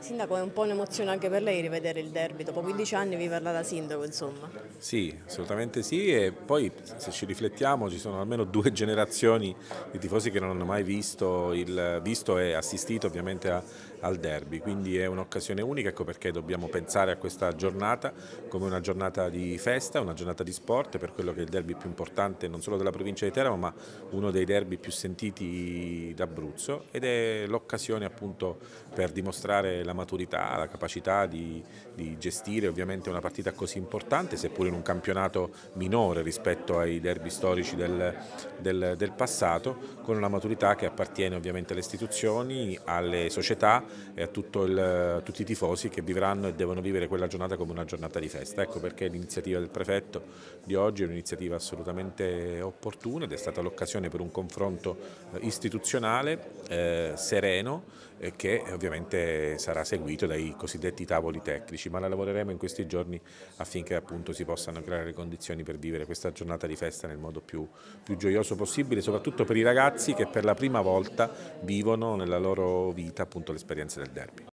Sindaco, è un po' un'emozione anche per lei rivedere il derby, dopo 15 anni viverla da sindaco insomma. Sì, assolutamente sì e poi se ci riflettiamo ci sono almeno due generazioni di tifosi che non hanno mai visto, il, visto e assistito ovviamente a, al derby, quindi è un'occasione unica, ecco perché dobbiamo pensare a questa giornata come una giornata di festa, una giornata di sport, per quello che è il derby più importante non solo della provincia di Teramo ma uno dei derby più sentiti d'Abruzzo ed è l'occasione appunto per dimostrare la la maturità, la capacità di, di, gestire ovviamente una partita così importante, seppur in un campionato minore rispetto ai derby storici del, del, del passato, con una maturità che appartiene ovviamente alle istituzioni, alle società e a, il, a tutti i tifosi che vivranno e devono vivere quella giornata come una giornata di festa. Ecco perché l'iniziativa del prefetto di oggi è un'iniziativa assolutamente opportuna ed è stata l'occasione per un confronto eh, istituzionale eh, sereno eh, che ovviamente sarà sarà seguito dai cosiddetti tavoli tecnici, ma la lavoreremo in questi giorni affinché appunto si possano creare le condizioni per vivere questa giornata di festa nel modo più, più gioioso possibile, soprattutto per i ragazzi che per la prima volta vivono nella loro vita appunto l'esperienza del derby.